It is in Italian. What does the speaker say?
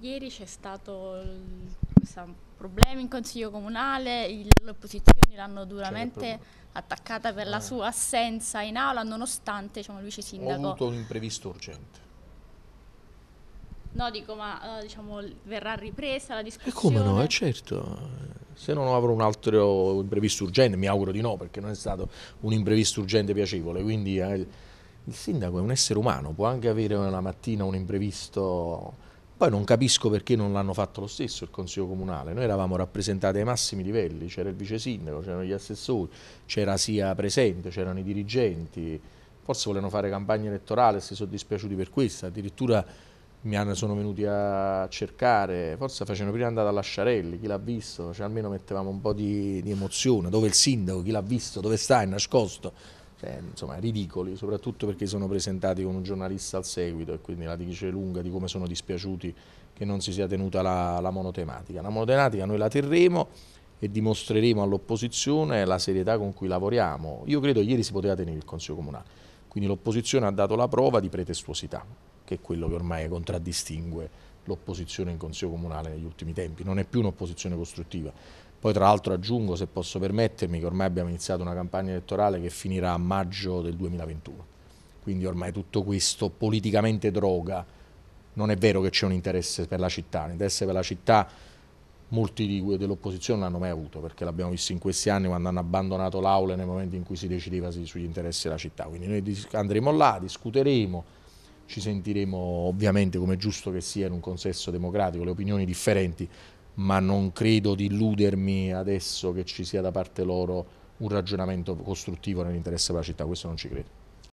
Ieri c'è stato un problema in consiglio comunale, le opposizioni l'hanno duramente attaccata per la eh. sua assenza in aula, nonostante diciamo, il vice sindaco... Ho avuto un imprevisto urgente. No, dico, ma eh, diciamo, verrà ripresa la discussione? E come no, è eh, certo. Se non avrò un altro imprevisto urgente, mi auguro di no, perché non è stato un imprevisto urgente piacevole, quindi eh, il sindaco è un essere umano, può anche avere una mattina un imprevisto poi non capisco perché non l'hanno fatto lo stesso il Consiglio Comunale. Noi eravamo rappresentati ai massimi livelli, c'era il vice sindaco, c'erano gli assessori, c'era Sia presente, c'erano i dirigenti. Forse volevano fare campagna elettorale e si sono dispiaciuti per questo. Addirittura mi hanno, sono venuti a cercare, forse facevano prima andare alla Lasciarelli, chi l'ha visto, cioè almeno mettevamo un po' di, di emozione. Dove il sindaco, chi l'ha visto, dove sta, è nascosto cioè, insomma, ridicoli, soprattutto perché sono presentati con un giornalista al seguito e quindi la dice lunga di come sono dispiaciuti che non si sia tenuta la, la monotematica. La monotematica noi la terremo e dimostreremo all'opposizione la serietà con cui lavoriamo. Io credo ieri si poteva tenere il Consiglio Comunale, quindi l'opposizione ha dato la prova di pretestuosità, che è quello che ormai contraddistingue l'opposizione in Consiglio Comunale negli ultimi tempi, non è più un'opposizione costruttiva, poi tra l'altro aggiungo, se posso permettermi, che ormai abbiamo iniziato una campagna elettorale che finirà a maggio del 2021. Quindi ormai tutto questo politicamente droga. Non è vero che c'è un interesse per la città, l'interesse per la città molti dell'opposizione non l'hanno mai avuto, perché l'abbiamo visto in questi anni quando hanno abbandonato l'aula nei momenti in cui si decideva sugli interessi della città. Quindi noi andremo là, discuteremo, ci sentiremo ovviamente come è giusto che sia in un consesso democratico le opinioni differenti, ma non credo di illudermi adesso che ci sia da parte loro un ragionamento costruttivo nell'interesse della città, questo non ci credo.